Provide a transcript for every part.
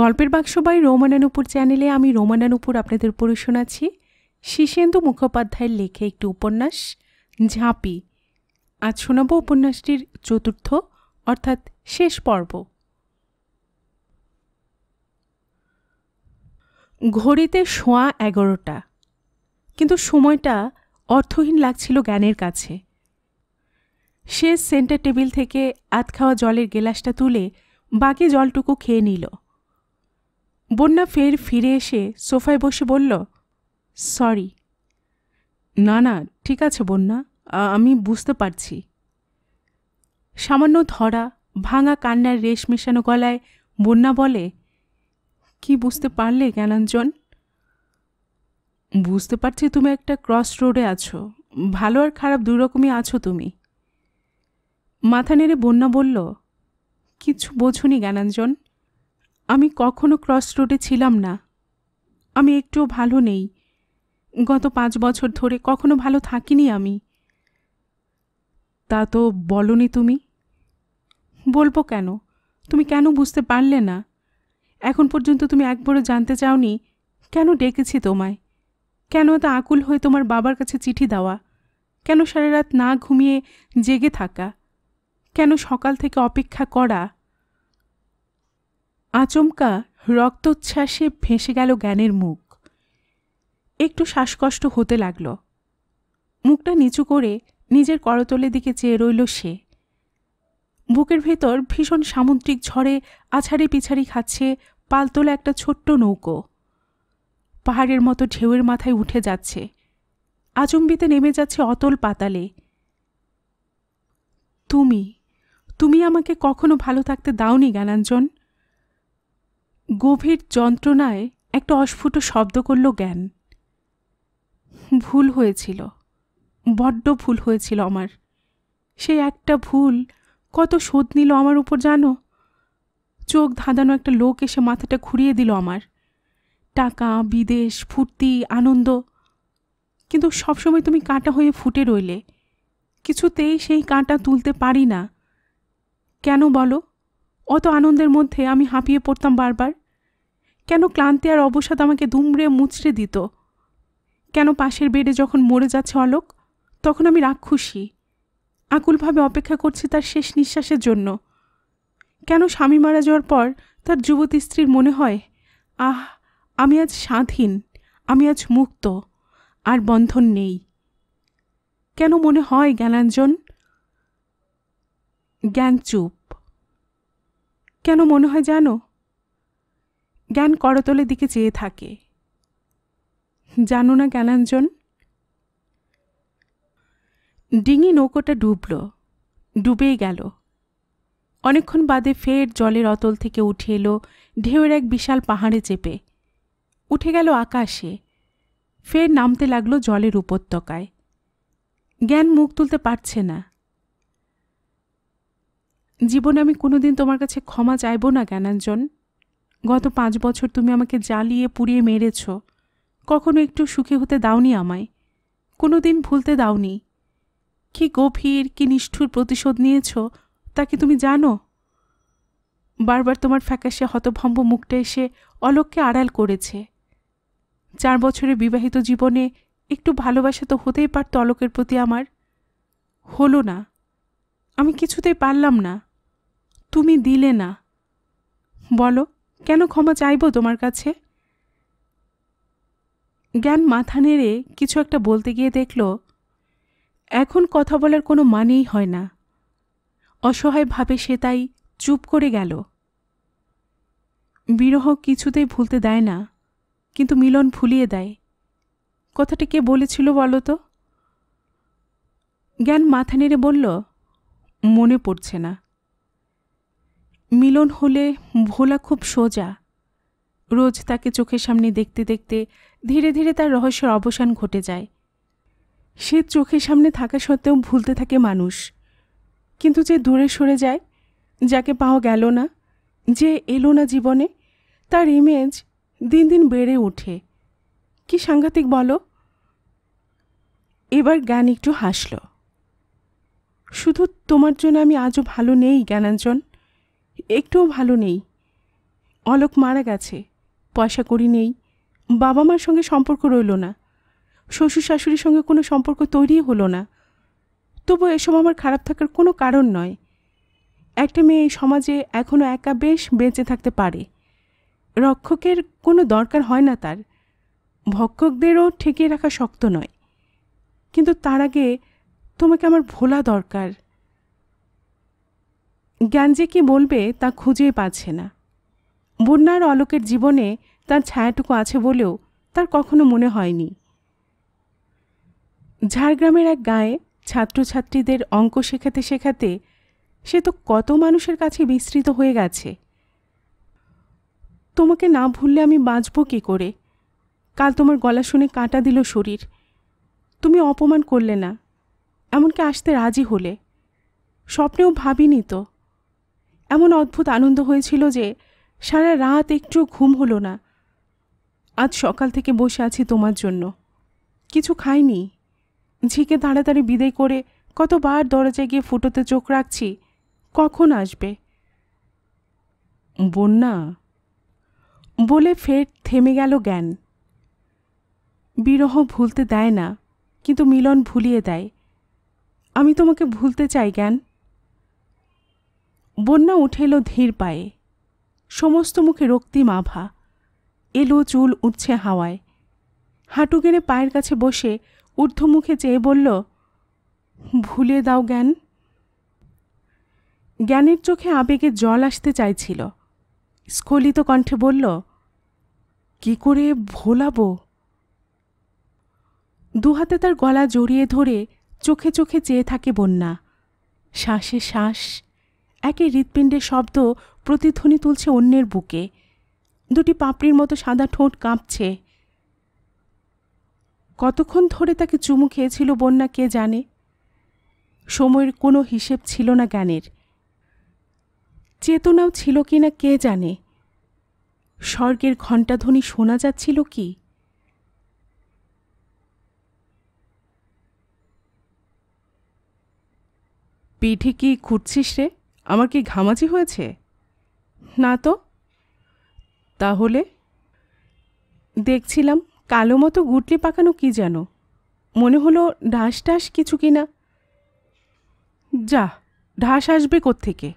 গল্পের বাক্স বাই রোমানানুপুর চ্যানেলে আমি রোমানানুপুর আপনাদের পড়ে শোনাচ্ছি শিশেন্দু মুখোপাধ্যায়ের লেখে একটি উপন্যাস ঝাঁপি আজ শোনাব উপন্যাসটির চতুর্থ অর্থাৎ শেষ পর্ব ঘড়িতে শোয়া এগারোটা কিন্তু সময়টা অর্থহীন লাগছিল জ্ঞানের কাছে সে সেন্টার টেবিল থেকে আত খাওয়া জলের গেলাসটা তুলে বাকি জলটুকু খেয়ে নিল বন্যা ফের ফিরে এসে সোফায় বসে বলল সরি না না ঠিক আছে বন্যা আমি বুঝতে পারছি সামান্য ধরা ভাঙা কান্নার রেশ মেশানো গলায় বন্যা বলে কি বুঝতে পারলে জ্ঞানাঞ্জন বুঝতে পারছি তুমি একটা ক্রস রোডে আছো ভালো আর খারাপ দুরকমই আছো তুমি মাথা নেড়ে বন্যা বলল কিছু বোঝুনি জ্ঞানাঞ্জন আমি কখনো ক্রস রোডে ছিলাম না আমি একটুও ভালো নেই গত পাঁচ বছর ধরে কখনো ভালো থাকিনি আমি তা তো বলনি তুমি বলবো কেন তুমি কেন বুঝতে পারলে না এখন পর্যন্ত তুমি একবারও জানতে চাওনি কেন ডেকেছি তোমায় কেন এত আকুল হয়ে তোমার বাবার কাছে চিঠি দেওয়া কেন সারা রাত না ঘুমিয়ে জেগে থাকা কেন সকাল থেকে অপেক্ষা করা আচমকা রক্তোচ্ছ্বাসে ভেসে গেল জ্ঞানের মুখ একটু শ্বাসকষ্ট হতে লাগল মুখটা নিচু করে নিজের করতলের দিকে চেয়ে রইল সে বুকের ভেতর ভীষণ সামুদ্রিক ঝড়ে আছাড়ে পিছাড়ি খাচ্ছে পালতোলা একটা ছোট্ট নৌকো পাহাড়ের মতো ঢেউয়ের মাথায় উঠে যাচ্ছে আচম্বিতে নেমে যাচ্ছে অতল পাতালে তুমি তুমি আমাকে কখনো ভালো থাকতে দাওনি জ্ঞানাঞ্জন গভীর যন্ত্রণায় একটা অস্ফুট শব্দ করল জ্ঞান ভুল হয়েছিল বড্ড ভুল হয়েছিল আমার সেই একটা ভুল কত শোধ নিল আমার উপর জানো চোখ ধাঁধানো একটা লোক এসে মাথাটা ঘুরিয়ে দিল আমার টাকা বিদেশ ফুর্তি আনন্দ কিন্তু সবসময় তুমি কাঁটা হয়ে ফুটে রইলে কিছুতেই সেই কাঁটা তুলতে পারি না কেন বলো অত আনন্দের মধ্যে আমি হাঁপিয়ে পড়তাম বারবার কেন ক্লান্তি আর অবসাদ আমাকে দুমড়ে মুচড়ে দিত কেন পাশের বেডে যখন মরে যাচ্ছে অলোক তখন আমি খুশি আকুলভাবে অপেক্ষা করছি তার শেষ নিঃশ্বাসের জন্য কেন স্বামী মারা যাওয়ার পর তার যুবতী স্ত্রীর মনে হয় আহ আমি আজ স্বাধীন আমি আজ মুক্ত আর বন্ধন নেই কেন মনে হয় জ্ঞানাঞ্জন জ্ঞান চুপ কেন মনে হয় জানো জ্ঞান করতলের দিকে চেয়ে থাকে জানো না জ্ঞানাঞ্জন ডিঙি নৌকোটা ডুবল ডুবেই গেল অনেকক্ষণ বাদে ফের জলের অতল থেকে উঠে এলো ঢেউয়ের এক বিশাল পাহাড়ে চেপে উঠে গেল আকাশে ফের নামতে লাগলো জলের উপত্যকায় জ্ঞান মুখ তুলতে পারছে না জীবনে আমি কোনোদিন তোমার কাছে ক্ষমা চাইব না জ্ঞানাঞ্জন গত পাঁচ বছর তুমি আমাকে জ্বালিয়ে পুড়িয়ে মেরেছ কখনো একটু সুখী হতে দাওনি আমায় কোনো দিন ভুলতে দাওনি কি গভীর কি নিষ্ঠুর প্রতিশোধ নিয়েছ তা কি তুমি জানো বারবার তোমার ফ্যাকাশে হতভম্ব মুখটা এসে অলোককে আড়াল করেছে চার বছরের বিবাহিত জীবনে একটু ভালোবাসা তো হতেই পারত অলোকের প্রতি আমার হলো না আমি কিছুতেই পারলাম না তুমি দিলে না বলো কেন ক্ষমা চাইব তোমার কাছে জ্ঞান মাথা নেড়ে কিছু একটা বলতে গিয়ে দেখল এখন কথা বলার কোনো মানেই হয় না অসহায়ভাবে সে তাই চুপ করে গেল বিরহ কিছুতেই ভুলতে দেয় না কিন্তু মিলন ভুলিয়ে দেয় কথাটি কে বলেছিল বলো তো জ্ঞান মাথা নেড়ে বলল মনে পড়ছে না মিলন হলে ভোলা খুব সোজা রোজ তাকে চোখের সামনে দেখতে দেখতে ধীরে ধীরে তার রহস্যের অবসান ঘটে যায় সে চোখের সামনে থাকা সত্ত্বেও ভুলতে থাকে মানুষ কিন্তু যে দূরে সরে যায় যাকে পাওয়া গেল না যে এলো না জীবনে তার ইমেজ দিন দিন বেড়ে ওঠে কি সাংঘাতিক বলো এবার জ্ঞান একটু হাসল শুধু তোমার জন্য আমি আজও ভালো নেই জ্ঞানাঞ্জন একটুও ভালো নেই অলোক মারা গেছে পয়সা করি নেই বাবা মার সঙ্গে সম্পর্ক রইল না শ্বশুর শাশুড়ির সঙ্গে কোনো সম্পর্ক তৈরি হলো না তবু এসব আমার খারাপ থাকার কোনো কারণ নয় একটা মেয়ে এই সমাজে এখনও একা বেশ বেঁচে থাকতে পারে রক্ষকের কোনো দরকার হয় না তার ভক্ষকদেরও ঠেকিয়ে রাখা শক্ত নয় কিন্তু তার আগে তোমাকে আমার ভোলা দরকার জ্ঞান যে কী বলবে তা খুঁজেই পাচ্ছে না বন্যার অলোকের জীবনে তার ছায়াটুকু আছে বলেও তার কখনো মনে হয়নি ঝাড়গ্রামের এক গায়ে ছাত্রছাত্রীদের অঙ্ক শেখাতে শেখাতে সে তো কত মানুষের কাছে বিস্তৃত হয়ে গেছে তোমাকে না ভুললে আমি বাঁচব কী করে কাল তোমার গলা শুনে কাটা দিল শরীর তুমি অপমান করলে না এমনকি আসতে রাজি হলে স্বপ্নেও ভাবিনি তো এমন অদ্ভুত আনন্দ হয়েছিল যে সারা রাত একটু ঘুম হলো না আজ সকাল থেকে বসে আছি তোমার জন্য কিছু খাইনি ঝিকে তাড়াতাড়ি বিদায় করে কতবার দরজায় গিয়ে ফুটোতে চোখ রাখছি কখন আসবে বন্যা বলে ফের থেমে গেল জ্ঞান বিরহ ভুলতে দেয় না কিন্তু মিলন ভুলিয়ে দেয় আমি তোমাকে ভুলতে চাই জ্ঞান বন্যা উঠে এলো ধীর পায়ে সমস্ত মুখে রক্তিম আভা এলো চুল উঠছে হাওয়ায় হাঁটু গেড়ে পায়ের কাছে বসে ঊর্ধ্বমুখে চেয়ে বলল ভুলে দাও জ্ঞান জ্ঞানের চোখে আবেগে জল আসতে চাইছিল স্খলিত কণ্ঠে বলল কি করে ভোলাবো দুহাতে তার গলা জড়িয়ে ধরে চোখে চোখে চেয়ে থাকে বন্যা শ্বাসে শ্বাস একই হৃৎপিণ্ডের শব্দ প্রতিধ্বনি তুলছে অন্যের বুকে দুটি পাপড়ির মতো সাদা ঠোঁট কাঁপছে কতক্ষণ ধরে তাকে চুমু খেয়েছিল বন্যা কে জানে সময়ের কোনো হিসেব ছিল না জ্ঞানের চেতনাও ছিল কি না কে জানে স্বর্গের ঘণ্টাধ্বনি শোনা যাচ্ছিল কি পিঠে কি খুঁটছিস রে আমার কি ঘামাচি হয়েছে না তো তাহলে দেখছিলাম কালো মতো গুটলি পাকানো কি যেন মনে হলো ঢাস টাস কিছু কি না যা ঢাস আসবে থেকে।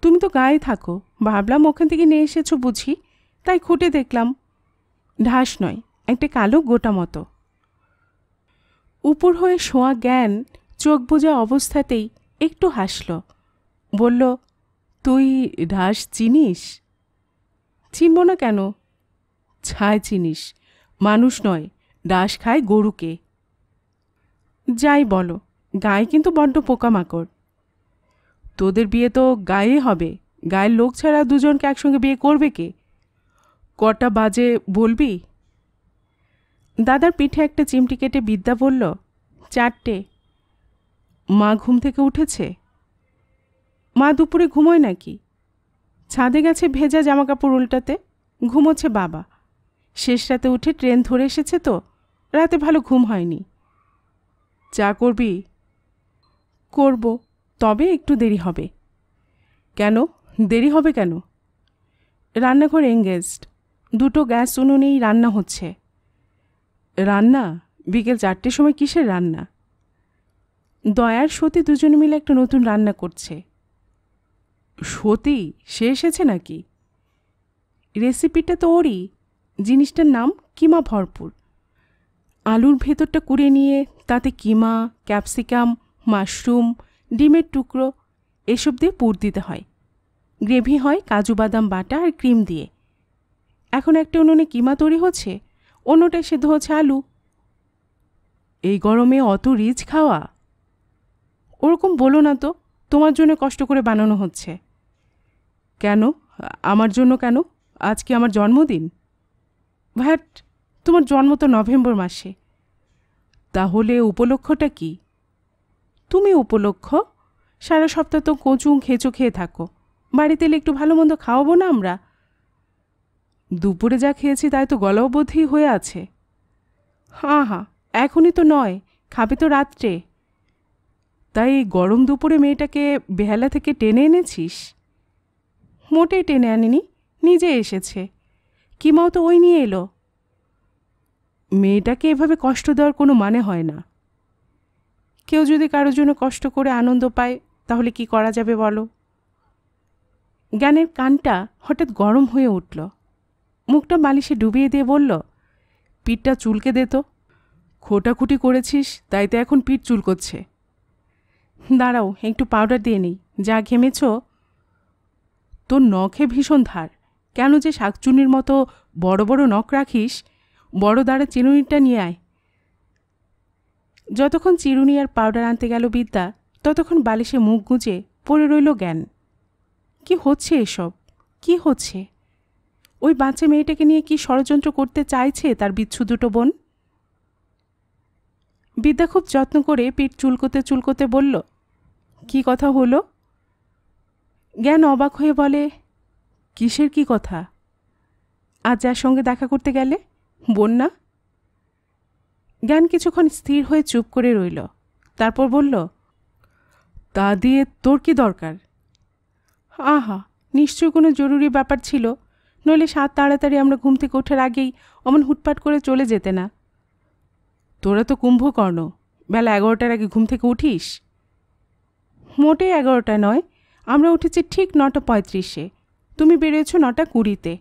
তুমি তো গায়ে থাকো ভাবলাম ওখান থেকে নিয়ে এসেছো বুঝি তাই খুঁটে দেখলাম ঢাস নয় একটা কালো গোটা মতো উপর হয়ে শোয়া জ্ঞান চোখ বোঝা অবস্থাতেই একটু হাসলো বলল তুই ঢাস চিনিস চিনব না কেন ছায় চিনিস মানুষ নয় ডাস খায় গরুকে যাই বলো গায়ে কিন্তু বড্ড পোকামাকড় তোদের বিয়ে তো গায়ে হবে গায়ের লোক ছাড়া দুজনকে একসঙ্গে বিয়ে করবে কে কটা বাজে বলবি দাদার পিঠে একটা চিমটি কেটে বিদ্যা বলল চারটে মা ঘুম থেকে উঠেছে মা দুপুরে ঘুমোয় নাকি ছাদে গেছে ভেজা জামাকাপড় উল্টাতে ঘুমোচ্ছে বাবা শেষ রাতে উঠে ট্রেন ধরে এসেছে তো রাতে ভালো ঘুম হয়নি চা করবি করব তবে একটু দেরি হবে কেন দেরি হবে কেন রান্নাঘর এঙ্গেজড দুটো গ্যাস উনুনেই রান্না হচ্ছে রান্না বিকেল চারটের সময় কিসের রান্না দয়ার সতী দুজন মিলে একটা নতুন রান্না করছে সতী সে এসেছে নাকি রেসিপিটা তো ওরই জিনিসটার নাম কিমা ভরপুর আলুর ভেতরটা কুড়ে নিয়ে তাতে কিমা ক্যাপসিকাম মাশরুম ডিমের টুকরো এসব দিয়ে পুর দিতে হয় গ্রেভি হয় কাজু বাদাম বাটা আর ক্রিম দিয়ে এখন একটা উনুনে কিমা তৈরি হচ্ছে অন্যটায় সেদ্ধ হচ্ছে আলু এই গরমে অত রিচ খাওয়া ওরকম বলো না তো তোমার জন্য কষ্ট করে বানানো হচ্ছে কেন আমার জন্য কেন আজ কি আমার জন্মদিন ভ্যাট তোমার জন্ম তো নভেম্বর মাসে তাহলে উপলক্ষটা কি তুমি উপলক্ষ সারা সপ্তাহ তো কচু খেঁচো খেয়ে থাকো বাড়িতে এলে একটু ভালো মন্দ খাওয়াবো না আমরা দুপুরে যা খেয়েছি তাই তো গলাবধি হয়ে আছে হাঁ হাঁ এখনই তো নয় খাবে তো রাত্রে তাই গরম দুপুরে মেয়েটাকে বেহালা থেকে টেনে এনেছিস মোটেই টেনে আনিনি নিজে এসেছে কিমাও তো ওই নিয়ে এলো মেয়েটাকে এভাবে কষ্ট দেওয়ার কোনো মানে হয় না কেউ যদি কারোর জন্য কষ্ট করে আনন্দ পায় তাহলে কি করা যাবে বলো জ্ঞানের কানটা হঠাৎ গরম হয়ে উঠল মুখটা মালিশে ডুবিয়ে দিয়ে বলল পিঠটা চুলকে দে তো খোটাখুটি করেছিস তাই তো এখন পিঠ চুলকোচ্ছে দাঁড়াও একটু পাউডার দিয়ে নেই যা ঘেমেছ তোর নখে ভীষণ ধার কেন যে শাকচুনির মতো বড় বড় নখ রাখিস বড় দাঁড়া চিরুনিটা নিয়ে আয় যতক্ষণ চিরুনি আর পাউডার আনতে গেল বিদ্যা ততক্ষণ বালিশে মুখ গুঁজে পড়ে রইল জ্ঞান কি হচ্ছে এসব কি হচ্ছে ওই বাচ্চা মেয়েটাকে নিয়ে কি ষড়যন্ত্র করতে চাইছে তার বিচ্ছু দুটো বোন বিদ্যা খুব যত্ন করে পিঠ চুলকোতে চুলকোতে বলল কি কথা হলো জ্ঞান অবাক হয়ে বলে কিসের কি কথা আজ যার সঙ্গে দেখা করতে গেলে বন্যা জ্ঞান কিছুক্ষণ স্থির হয়ে চুপ করে রইল তারপর বলল তা দিয়ে তোর কি দরকার আহা নিশ্চয় কোনো জরুরি ব্যাপার ছিল নইলে সাত তাড়াতাড়ি আমরা ঘুম থেকে ওঠার আগেই অমন হুটপাট করে চলে যেতে না তোরা তো কুম্ভকর্ণ বেলা এগারোটার আগে ঘুম থেকে উঠিস মোটেই এগারোটা নয় আমরা উঠেছি ঠিক নটা পঁয়ত্রিশে তুমি বেরিয়েছ নটা কুড়িতে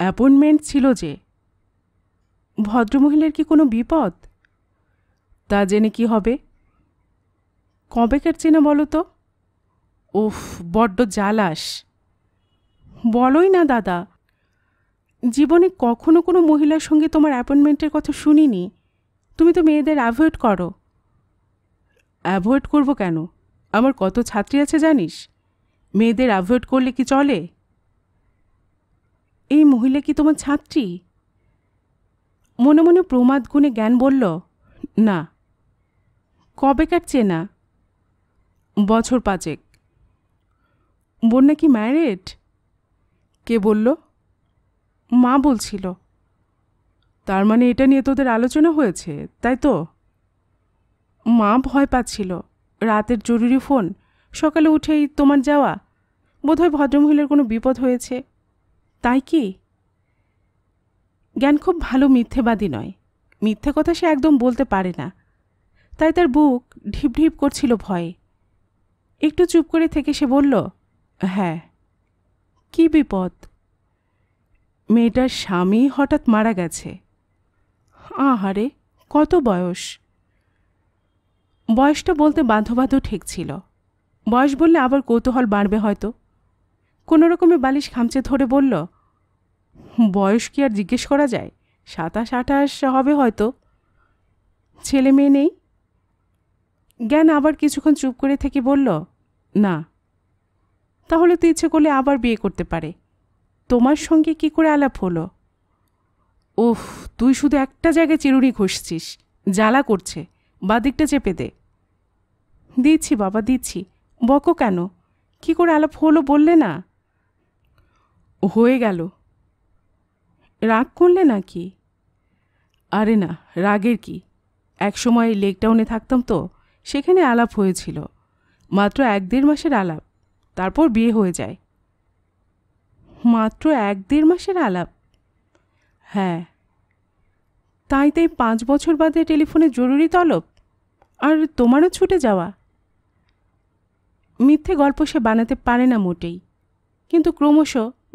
অ্যাপয়েন্টমেন্ট ছিল যে ভদ্রমহিলার কি কোনো বিপদ তা জেনে কি হবে কবেকার চেনা বলো তো ওফ বড্ড জ্বালাস বলোই না দাদা জীবনে কখনো কোনো মহিলার সঙ্গে তোমার অ্যাপয়েন্টমেন্টের কথা শুনিনি তুমি তো মেয়েদের অ্যাভয়েড করো অ্যাভয়েড করবো কেন আমার কত ছাত্রী আছে জানিস মেয়েদের অ্যাভয়েড করলে কি চলে এই মহিলা কি তোমার ছাত্রী মনে মনে প্রমাদ গুণে জ্ঞান বলল না কবে কাটছে না বছর পাঁচেক বোন নাকি ম্যারেড কে বলল মা বলছিল তার মানে এটা নিয়ে তোদের আলোচনা হয়েছে তাই তো মা ভয় পাচ্ছিল রাতের জরুরি ফোন সকালে উঠেই তোমার যাওয়া বোধহয় ভদ্রমহিলার কোনো বিপদ হয়েছে তাই কি জ্ঞান খুব ভালো মিথ্যেবাদী নয় মিথ্যে কথা সে একদম বলতে পারে না তাই তার বুক ঢিপ ঢিপ করছিল ভয়ে একটু চুপ করে থেকে সে বলল হ্যাঁ কি বিপদ মেয়েটার স্বামী হঠাৎ মারা গেছে আহারে কত বয়স বয়সটা বলতে বাঁধবাঁধও ঠিক ছিল বয়স বললে আবার কৌতূহল বাড়বে হয়তো কোনো রকমে বালিশ খামচে ধরে বলল বয়স কি আর জিজ্ঞেস করা যায় সাতাশ আঠাশ হবে হয়তো ছেলে মেয়ে নেই জ্ঞান আবার কিছুক্ষণ চুপ করে থেকে বলল না তাহলে তো ইচ্ছে করলে আবার বিয়ে করতে পারে তোমার সঙ্গে কি করে আলাপ হলো ওহ তুই শুধু একটা জায়গায় চিরুনি ঘষছিস জ্বালা করছে দিকটা চেপে দে দিচ্ছি বাবা দিচ্ছি বকো কেন কি করে আলাপ হলো বললে না হয়ে গেল রাগ করলে নাকি আরে না রাগের কি এক সময় লেকটাউনে থাকতাম তো সেখানে আলাপ হয়েছিল মাত্র এক দেড় মাসের আলাপ তারপর বিয়ে হয়ে যায় মাত্র এক দেড় মাসের আলাপ হ্যাঁ তাই তাই পাঁচ বছর বাদে টেলিফোনে জরুরি তলব আর তোমারও ছুটে যাওয়া মিথ্যে গল্প সে বানাতে পারে না মোটেই কিন্তু ক্রমশ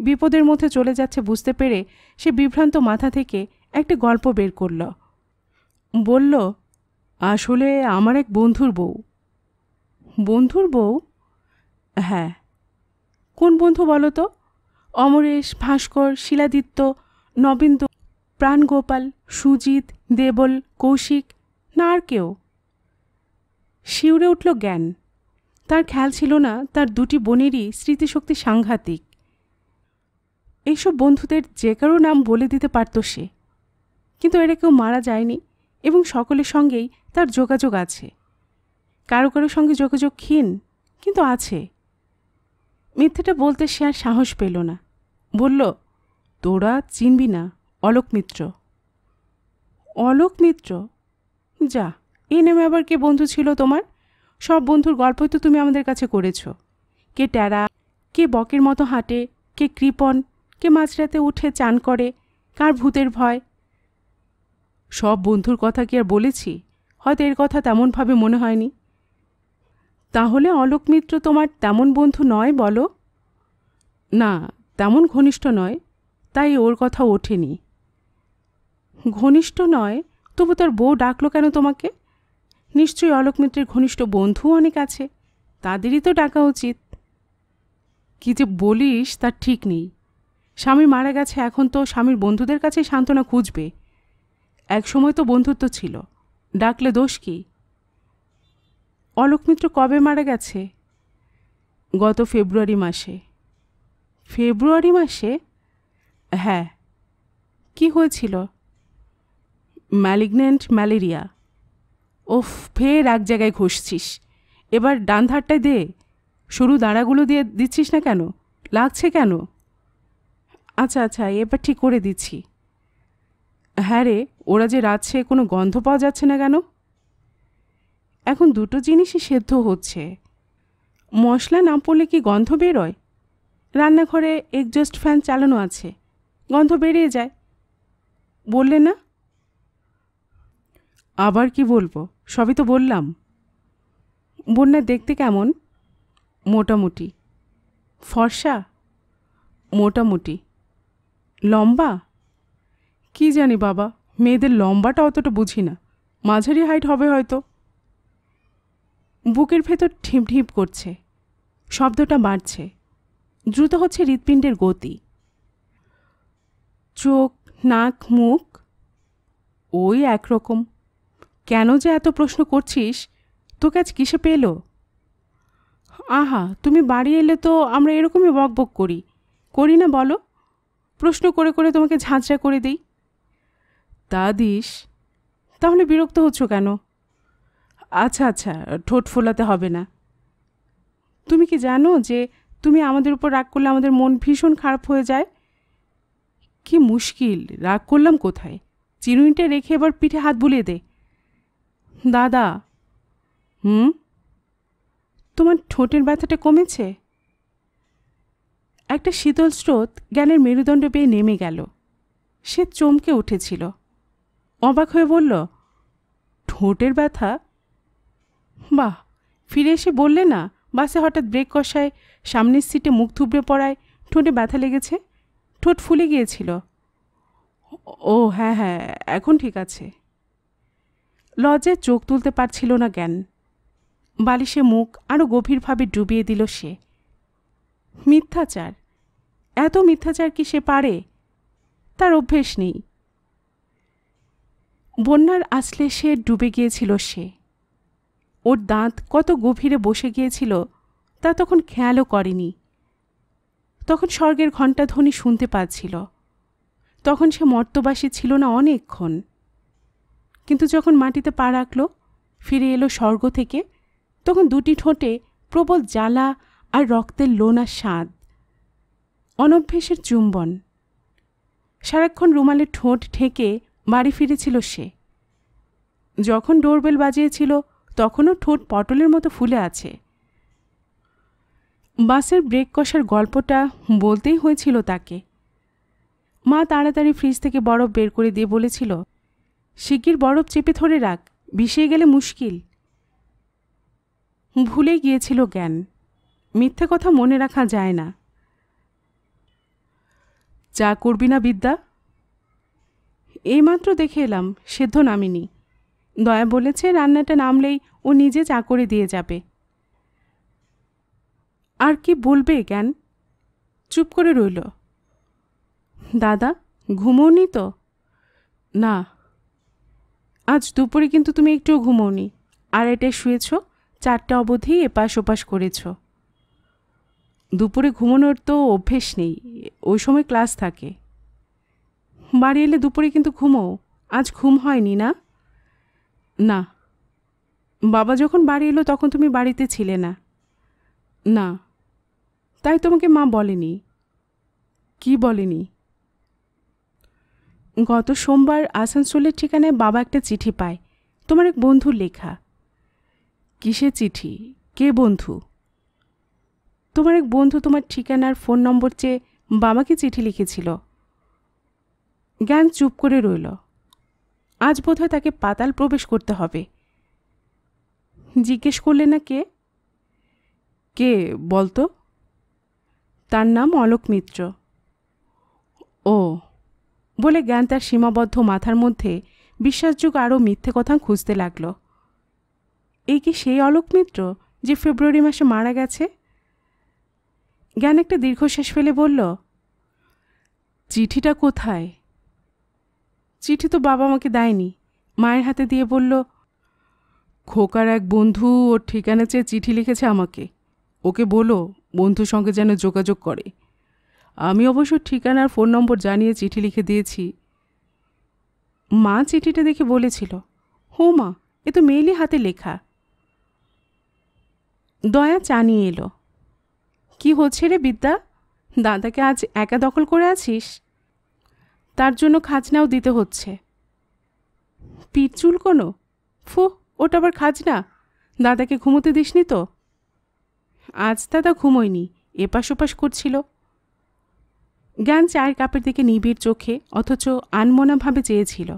বিপদের মধ্যে চলে যাচ্ছে বুঝতে পেরে সে বিভ্রান্ত মাথা থেকে একটি গল্প বের করল বলল আসলে আমার এক বন্ধুর বউ বন্ধুর বউ হ্যাঁ কোন বন্ধু বলো তো অমরেশ ভাস্কর শিলাদিত্য নবীন্দু প্রাণগোপাল সুজিত দেবল কৌশিক না আর কেউ শিউরে উঠল জ্ঞান তার খেয়াল ছিল না তার দুটি বোনেরই স্মৃতিশক্তি সাংঘাতিক এইসব বন্ধুদের যে কারো নাম বলে দিতে পারত সে কিন্তু এরা কেউ মারা যায়নি এবং সকলের সঙ্গেই তার যোগাযোগ আছে কারো কারো সঙ্গে যোগাযোগ ক্ষীণ কিন্তু আছে মিথ্যেটা বলতে সে আর সাহস পেল না বলল তোরা চিনবি না অলোক মিত্র অলোক মিত্র যা এ নেমে আবার কে বন্ধু ছিল তোমার সব বন্ধুর গল্পই তো তুমি আমাদের কাছে করেছ কে ট্যারা কে বকের মতো হাঁটে কে কৃপন কে মাঝরাতে উঠে চান করে কার ভূতের ভয় সব বন্ধুর কথা কি আর বলেছি হয়তো এর কথা তেমনভাবে মনে হয়নি তাহলে অলোক মিত্র তোমার তেমন বন্ধু নয় বলো না তেমন ঘনিষ্ঠ নয় তাই ওর কথা ওঠেনি ঘনিষ্ঠ নয় তবু তার বউ ডাকলো কেন তোমাকে নিশ্চয়ই অলোক মিত্রের ঘনিষ্ঠ বন্ধু অনেক আছে তাদেরই তো ডাকা উচিত কি যে বলিস তার ঠিক নেই স্বামী মারা গেছে এখন তো স্বামীর বন্ধুদের কাছে সান্ত্বনা খুঁজবে এক সময় তো বন্ধুত্ব ছিল ডাকলে দোষ কি অলোক মিত্র কবে মারা গেছে গত ফেব্রুয়ারি মাসে ফেব্রুয়ারি মাসে হ্যাঁ কি হয়েছিল ম্যালিগনেন্ট ম্যালেরিয়া ওফ ফের এক জায়গায় ঘষছিস এবার ডান ধারটায় দে সরু দাঁড়াগুলো দিয়ে দিচ্ছিস না কেন লাগছে কেন আচ্ছা আচ্ছা এবার ঠিক করে দিচ্ছি হ্যাঁ রে ওরা যে রাচ্ছে কোনো গন্ধ পাওয়া যাচ্ছে না কেন এখন দুটো জিনিসই সেদ্ধ হচ্ছে মশলা না পড়লে কি গন্ধ বেরোয় রান্নাঘরে এক্সজস্ট ফ্যান চালানো আছে গন্ধ বেরিয়ে যায় বললে না আবার কি বলবো সবই তো বললাম বন্যা দেখতে কেমন মোটামুটি ফর্সা মোটামুটি লম্বা কি জানি বাবা মেয়েদের লম্বাটা অতটা বুঝি না মাঝারি হাইট হবে হয়তো বুকের ভেতর ঢিপ ঢিপ করছে শব্দটা বাড়ছে দ্রুত হচ্ছে হৃৎপিণ্ডের গতি চোখ নাক মুখ ওই একরকম কেন যে এত প্রশ্ন করছিস তোকে আজ কিসে পেল আহা তুমি বাড়ি এলে তো আমরা এরকমই বকবক করি করি না বলো প্রশ্ন করে করে তোমাকে ঝাঁঝরা করে দিই তা দিস তাহলে বিরক্ত হচ্ছ কেন আচ্ছা আচ্ছা ঠোঁট ফোলাতে হবে না তুমি কি জানো যে তুমি আমাদের উপর রাগ করলে আমাদের মন ভীষণ খারাপ হয়ে যায় কি মুশকিল রাগ করলাম কোথায় চিরুনিটা রেখে এবার পিঠে হাত বুলিয়ে দে দাদা হুম তোমার ঠোঁটের ব্যথাটা কমেছে একটা শীতল স্রোত জ্ঞানের মেরুদণ্ড পেয়ে নেমে গেল সে চমকে উঠেছিল অবাক হয়ে বলল ঠোঁটের ব্যথা বাহ ফিরে এসে বললে না বাসে হঠাৎ ব্রেক কষায় সামনের সিটে মুখ থুবড়ে পড়ায় ঠোঁটে ব্যথা লেগেছে ঠোঁট ফুলে গিয়েছিল ও হ্যাঁ হ্যাঁ এখন ঠিক আছে লজে চোখ তুলতে পারছিল না জ্ঞান বালিশে মুখ আরও গভীরভাবে ডুবিয়ে দিল সে মিথ্যাচার এত মিথ্যাচার কি সে পারে তার অভ্যেস নেই বন্যার আসলে সে ডুবে গিয়েছিল সে ওর দাঁত কত গভীরে বসে গিয়েছিল তা তখন খেয়ালও করেনি তখন স্বর্গের ঘণ্টাধ্বনি শুনতে পাচ্ছিল তখন সে মর্তবাসী ছিল না অনেকক্ষণ কিন্তু যখন মাটিতে পা রাখল ফিরে এলো স্বর্গ থেকে তখন দুটি ঠোঁটে প্রবল জ্বালা আর রক্তের লোনা স্বাদ অনভ্যেসের চুম্বন সারাক্ষণ রুমালে ঠোঁট ঠেকে বাড়ি ফিরেছিল সে যখন ডোরবেল বাজিয়েছিল তখনও ঠোঁট পটলের মতো ফুলে আছে বাসের ব্রেক কষার গল্পটা বলতেই হয়েছিল তাকে মা তাড়াতাড়ি ফ্রিজ থেকে বরফ বের করে দিয়ে বলেছিল শিগগির বরফ চেপে ধরে রাখ বিষিয়ে গেলে মুশকিল ভুলে গিয়েছিল জ্ঞান মিথ্যে কথা মনে রাখা যায় না চা করবি না বিদ্যা এইমাত্র দেখে এলাম সেদ্ধ নামিনি দয়া বলেছে রান্নাটা নামলেই ও নিজে চা করে দিয়ে যাবে আর কি বলবে জ্ঞান চুপ করে রইল দাদা ঘুমোনি তো না আজ দুপুরে কিন্তু তুমি একটু ঘুমোনি আর এটায় শুয়েছ চারটা অবধি এপাশ ওপাশ করেছ দুপুরে ঘুমোনোর তো অভ্যেস নেই ওই সময় ক্লাস থাকে বাড়ি এলে দুপুরে কিন্তু ঘুমো আজ ঘুম হয়নি না না বাবা যখন বাড়ি এলো তখন তুমি বাড়িতে ছিলে না না তাই তোমাকে মা বলেনি কি বলেনি গত সোমবার আসানসোলের ঠিকানায় বাবা একটা চিঠি পায় তোমার এক বন্ধুর লেখা কিসে চিঠি কে বন্ধু তোমার এক বন্ধু তোমার ঠিকানার ফোন নম্বর চেয়ে বাবাকে চিঠি লিখেছিল জ্ঞান চুপ করে রইল আজ বোধহয় তাকে পাতাল প্রবেশ করতে হবে জিজ্ঞেস করলে না কে কে বলতো তার নাম অলোক মিত্র ও বলে জ্ঞান তার সীমাবদ্ধ মাথার মধ্যে বিশ্বাসযোগ আরও মিথ্যে কথা খুঁজতে লাগল এই কি সেই অলোক মিত্র যে ফেব্রুয়ারি মাসে মারা গেছে জ্ঞান একটা দীর্ঘশ্বাস ফেলে বলল চিঠিটা কোথায় চিঠি তো বাবা আমাকে দেয়নি মায়ের হাতে দিয়ে বলল খোকার এক বন্ধু ওর ঠিকানা চেয়ে চিঠি লিখেছে আমাকে ওকে বলো বন্ধুর সঙ্গে যেন যোগাযোগ করে আমি অবশ্য ঠিকানার ফোন নম্বর জানিয়ে চিঠি লিখে দিয়েছি মা চিঠিটা দেখে বলেছিল হো মা এ তো মেয়েলি হাতে লেখা দয়া চানিয়ে এলো কি হচ্ছে রে বিদ্যা দাদাকে আজ একা দখল করে আছিস তার জন্য খাজনাও দিতে হচ্ছে পিচুল কোনো ফু ওটা আবার খাজনা দাদাকে ঘুমোতে দিসনি তো আজ দাদা ঘুমোয়নি এপাশ ওপাশ করছিল জ্ঞান চায়ের কাপের দিকে নিবিড় চোখে অথচ আনমনাভাবে চেয়েছিল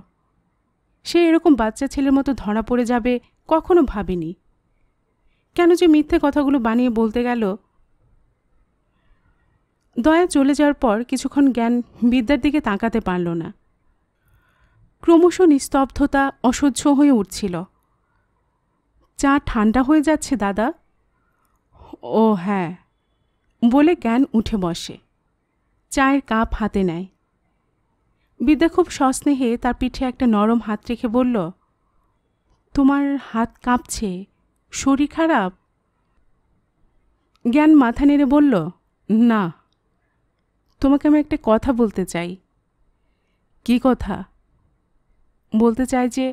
সে এরকম বাচ্চা ছেলের মতো ধরা পড়ে যাবে কখনো ভাবেনি কেন যে মিথ্যে কথাগুলো বানিয়ে বলতে গেল দয়া চলে যাওয়ার পর কিছুক্ষণ জ্ঞান বিদ্যার দিকে তাকাতে পারল না ক্রমশ নিস্তব্ধতা অসহ্য হয়ে উঠছিল চা ঠান্ডা হয়ে যাচ্ছে দাদা ও হ্যাঁ বলে জ্ঞান উঠে বসে চায়ের কাপ হাতে নেয় বিদ্যা খুব সস্নেহে তার পিঠে একটা নরম হাত রেখে বলল তোমার হাত কাঁপছে শরীর খারাপ জ্ঞান মাথা নেড়ে বলল না তোমাকে আমি একটা কথা বলতে চাই কি কথা বলতে চাই যে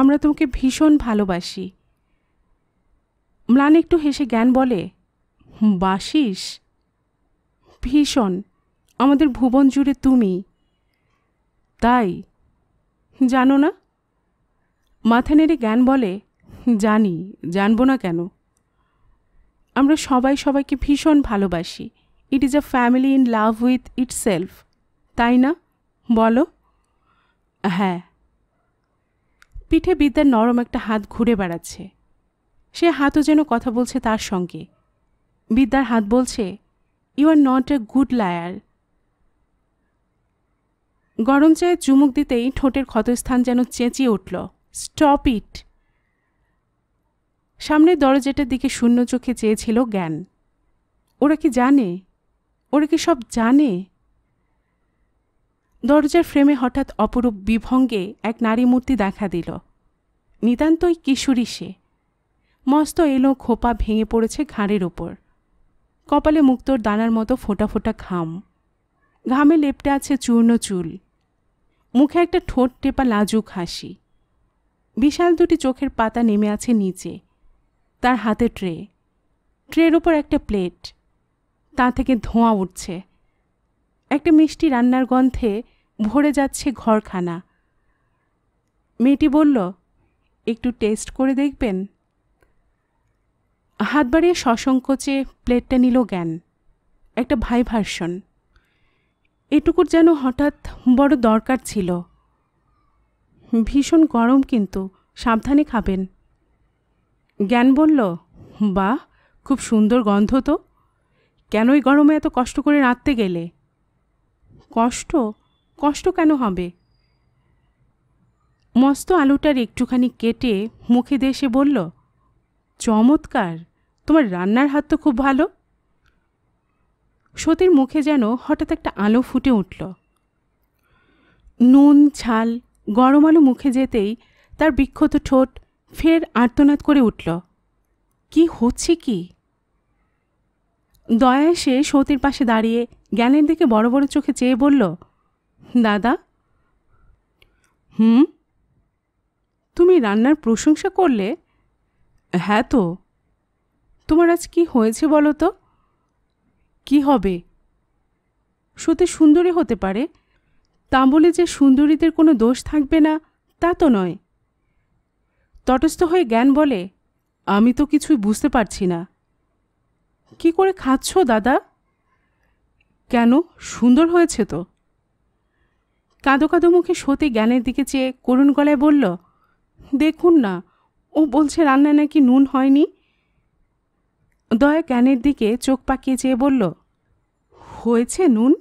আমরা তোমাকে ভীষণ ভালোবাসি ম্লান একটু হেসে জ্ঞান বলে বাসিস ভীষণ আমাদের ভুবন জুড়ে তুমি তাই জানো না মাথা নেড়ে জ্ঞান বলে জানি জানবো না কেন আমরা সবাই সবাইকে ভীষণ ভালোবাসি it is a family in love with itself তাই না বলো হ্যাঁ পিঠে বিদ্যার নরম একটা হাত ঘুরে বেড়াচ্ছে সে হাতও যেন কথা বলছে তার সঙ্গে বিদ্যার হাত বলছে you are not a good liar গরম চায়ে চুমুক দিতেই ঠোঁটের ক্ষতস্থান যেন চেঁচিয়ে উঠল স্টপ ইট সামনের দরজাটার দিকে শূন্য চোখে চেয়েছিল জ্ঞান ওরা কি জানে ওরা কি সব জানে দরজার ফ্রেমে হঠাৎ অপরূপ বিভঙ্গে এক নারী মূর্তি দেখা দিল নিতান্তই কিশোরী সে মস্ত এলো খোপা ভেঙে পড়েছে ঘাড়ের ওপর কপালে মুক্তোর দানার মতো ফোটা ফোটা ঘাম ঘামে লেপটে আছে চূর্ণ চুল মুখে একটা ঠোঁট টেপা লাজুক হাসি বিশাল দুটি চোখের পাতা নেমে আছে নিচে তার হাতে ট্রে ট্রের ওপর একটা প্লেট তা থেকে ধোঁয়া উঠছে একটা মিষ্টি রান্নার গন্ধে ভরে যাচ্ছে ঘরখানা মেয়েটি বলল একটু টেস্ট করে দেখবেন হাত বাড়িয়ে সসংকোচে প্লেটটা নিল জ্ঞান একটা ভাই ভার্সন এটুকুর যেন হঠাৎ বড় দরকার ছিল ভীষণ গরম কিন্তু সাবধানে খাবেন জ্ঞান বলল বাহ খুব সুন্দর গন্ধ তো কেন এই গরমে এত কষ্ট করে রাঁধতে গেলে কষ্ট কষ্ট কেন হবে মস্ত আলুটার একটুখানি কেটে মুখে দিয়ে বলল চমৎকার তোমার রান্নার হাত তো খুব ভালো সতীর মুখে যেন হঠাৎ একটা আলো ফুটে উঠল নুন ছাল গরম আলো মুখে যেতেই তার বিক্ষত ঠোঁট ফের আর্তনাদ করে উঠল কি হচ্ছে কি দয়া এসে সতীর পাশে দাঁড়িয়ে জ্ঞানের দিকে বড় বড় চোখে চেয়ে বলল দাদা হুম তুমি রান্নার প্রশংসা করলে হ্যাঁ তো তোমার আজ কি হয়েছে বলো তো কি হবে সতী সুন্দরী হতে পারে তা বলে যে সুন্দরীদের কোনো দোষ থাকবে না তা তো নয় তটস্থ হয়ে জ্ঞান বলে আমি তো কিছুই বুঝতে পারছি না কি করে খাচ্ছ দাদা কেন সুন্দর হয়েছে তো কাঁদো কাঁদো মুখে সতী জ্ঞানের দিকে চেয়ে করুণ গলায় বলল দেখুন না ও বলছে রান্নায় নাকি নুন হয়নি দয়া ক্যানের দিকে চোখ পাকিয়ে চেয়ে বলল হয়েছে নুন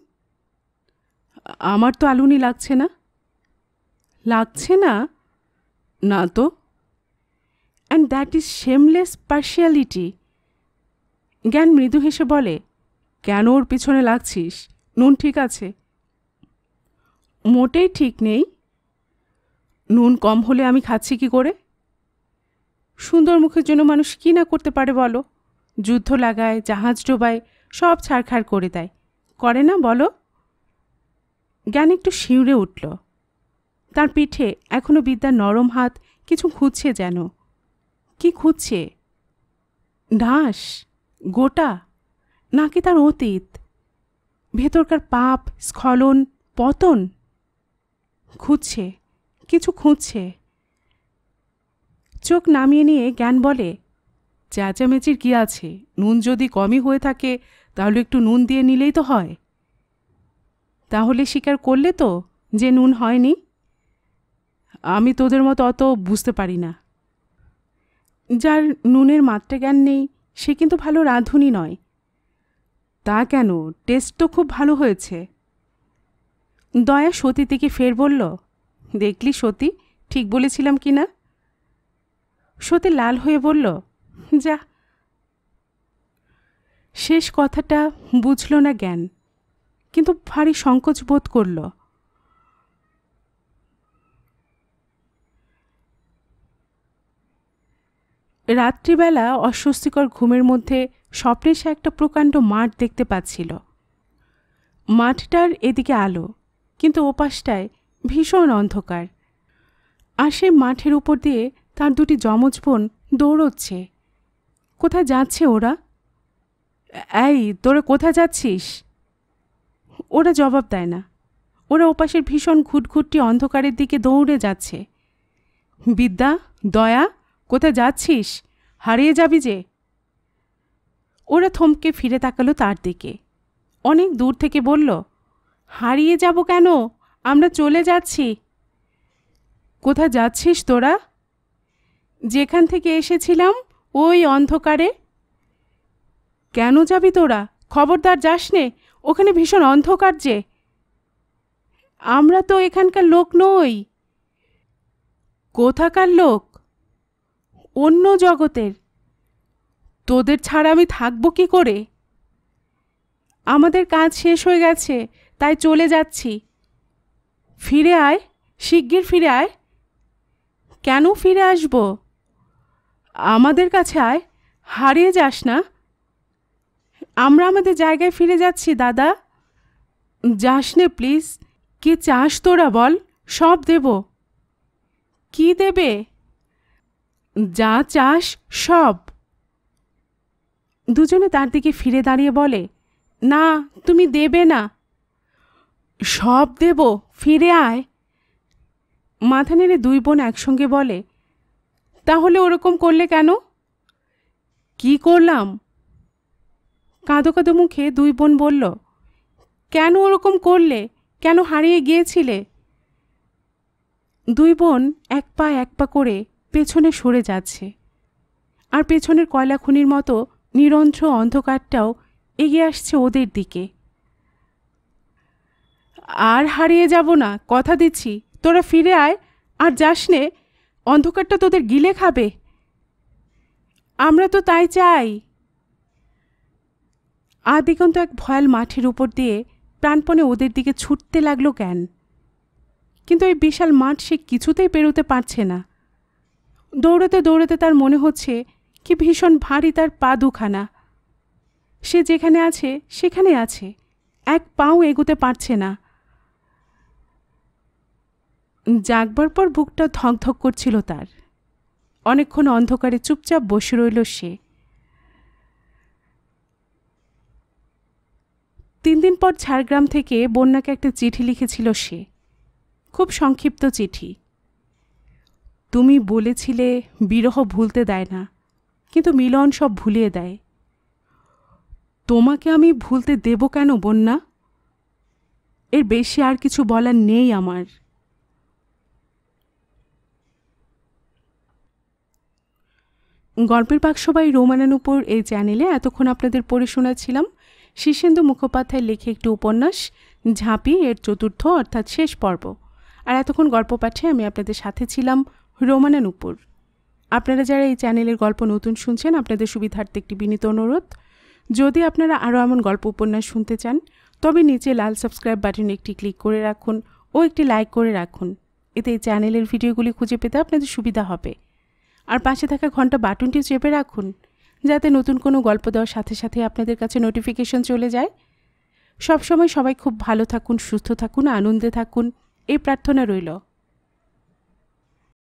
আমার তো আলুনি লাগছে না লাগছে না না তো and that is shameless partiality জ্ঞান মৃদু হেসে বলে কেন ওর পিছনে লাগছিস নুন ঠিক আছে মোটেই ঠিক নেই নুন কম হলে আমি খাচ্ছি কি করে সুন্দর মুখের জন্য মানুষ কী না করতে পারে বলো যুদ্ধ লাগায় জাহাজ ডোবায় সব ছাড়খাড় করে দেয় করে না বলো জ্ঞান একটু শিউরে উঠল তার পিঠে এখনও বিদ্যার নরম হাত কিছু খুঁজছে যেন কি খুঁজছে ঢাস গোটা নাকি তার অতীত ভেতরকার পাপ স্খলন পতন খুঁজছে কিছু খুঁজছে চোখ নামিয়ে নিয়ে জ্ঞান বলে চেঁচামেচির কি আছে নুন যদি কমই হয়ে থাকে তাহলে একটু নুন দিয়ে নিলেই তো হয় তাহলে স্বীকার করলে তো যে নুন হয়নি আমি তোদের মতো অত বুঝতে পারি না যার নুনের মাত্রা জ্ঞান নেই সে কিন্তু ভালো রাঁধুনি নয় তা কেন টেস্ট তো খুব ভালো হয়েছে দয়া সতী থেকে ফের বলল দেখলি সতী ঠিক বলেছিলাম কি না সতী লাল হয়ে বলল যা শেষ কথাটা বুঝল না জ্ঞান কিন্তু ভারী সংকোচ বোধ করল রাত্রিবেলা অস্বস্তিকর ঘুমের মধ্যে স্বপ্নে সে একটা প্রকাণ্ড মাঠ দেখতে পাচ্ছিল মাঠটার এদিকে আলো কিন্তু ওপাশটায় ভীষণ অন্ধকার আর সেই মাঠের উপর দিয়ে তার দুটি যমজ বোন দৌড়চ্ছে কোথায় যাচ্ছে ওরা এই তোরা কোথায় যাচ্ছিস ওরা জবাব দেয় না ওরা ওপাশের ভীষণ ঘুটঘুটটি অন্ধকারের দিকে দৌড়ে যাচ্ছে বিদ্যা দয়া কোথায় যাচ্ছিস হারিয়ে যাবি যে ওরা থমকে ফিরে তাকালো তার দিকে অনেক দূর থেকে বলল হারিয়ে যাব কেন আমরা চলে যাচ্ছি কোথায় যাচ্ছিস তোরা যেখান থেকে এসেছিলাম ওই অন্ধকারে কেন যাবি তোরা খবরদার যাস নে ওখানে ভীষণ অন্ধকার যে আমরা তো এখানকার লোক নই কোথাকার লোক অন্য জগতের তোদের ছাড়া আমি থাকবো কি করে আমাদের কাজ শেষ হয়ে গেছে তাই চলে যাচ্ছি ফিরে আয় শিগগির ফিরে আয় কেন ফিরে আসবো আমাদের কাছে আয় হারিয়ে যাস না আমরা আমাদের জায়গায় ফিরে যাচ্ছি দাদা যাস নে প্লিজ কি চাস তোরা বল সব দেব কি দেবে যা চাস সব দুজনে তার দিকে ফিরে দাঁড়িয়ে বলে না তুমি দেবে না সব দেব ফিরে আয় মাথা নেড়ে দুই বোন একসঙ্গে বলে তাহলে ওরকম করলে কেন কি করলাম কাঁদো কাঁদো মুখে দুই বোন বলল কেন ওরকম করলে কেন হারিয়ে গিয়েছিলে দুই বোন এক পা এক পা করে পেছনে সরে যাচ্ছে আর পেছনের কয়লা খুনির মতো নিরন্ত্র অন্ধকারটাও এগিয়ে আসছে ওদের দিকে আর হারিয়ে যাব না কথা দিচ্ছি তোরা ফিরে আয় আর যাস অন্ধকারটা তোদের গিলে খাবে আমরা তো তাই চাই আদিগন্ত এক ভয়াল মাঠের উপর দিয়ে প্রাণপণে ওদের দিকে ছুটতে লাগলো জ্ঞান কিন্তু এই বিশাল মাঠ সে কিছুতেই পেরোতে পারছে না দৌড়াতে দৌড়াতে তার মনে হচ্ছে কি ভীষণ ভারী তার পা দুখানা সে যেখানে আছে সেখানে আছে এক পাও এগোতে পারছে না জাগবার পর বুকটা ধকধক করছিল তার অনেকক্ষণ অন্ধকারে চুপচাপ বসে রইল সে তিন দিন পর ঝাড়গ্রাম থেকে বন্যাকে একটা চিঠি লিখেছিল সে খুব সংক্ষিপ্ত চিঠি তুমি বলেছিলে বিরহ ভুলতে দেয় না কিন্তু মিলন সব ভুলিয়ে দেয় তোমাকে আমি ভুলতে দেব কেন বন্যা এর বেশি আর কিছু বলার নেই আমার গল্পের বাক্সবাই রোমানান উপর এই চ্যানেলে এতক্ষণ আপনাদের পড়ে শোনাচ্ছিলাম শীর্ষেন্দু মুখোপাধ্যায় লেখে একটি উপন্যাস ঝাঁপি এর চতুর্থ অর্থাৎ শেষ পর্ব আর এতক্ষণ গল্প পাঠে আমি আপনাদের সাথে ছিলাম উপর আপনারা যারা এই চ্যানেলের গল্প নতুন শুনছেন আপনাদের সুবিধার্থে একটি বিনীত অনুরোধ যদি আপনারা আরও এমন গল্প উপন্যাস শুনতে চান তবে নিচে লাল সাবস্ক্রাইব বাটনে একটি ক্লিক করে রাখুন ও একটি লাইক করে রাখুন এতে এই চ্যানেলের ভিডিওগুলি খুঁজে পেতে আপনাদের সুবিধা হবে আর পাশে থাকা ঘন্টা বাটনটি চেপে রাখুন যাতে নতুন কোনো গল্প দেওয়ার সাথে সাথে আপনাদের কাছে নোটিফিকেশন চলে যায় সবসময় সবাই খুব ভালো থাকুন সুস্থ থাকুন আনন্দে থাকুন এই প্রার্থনা রইল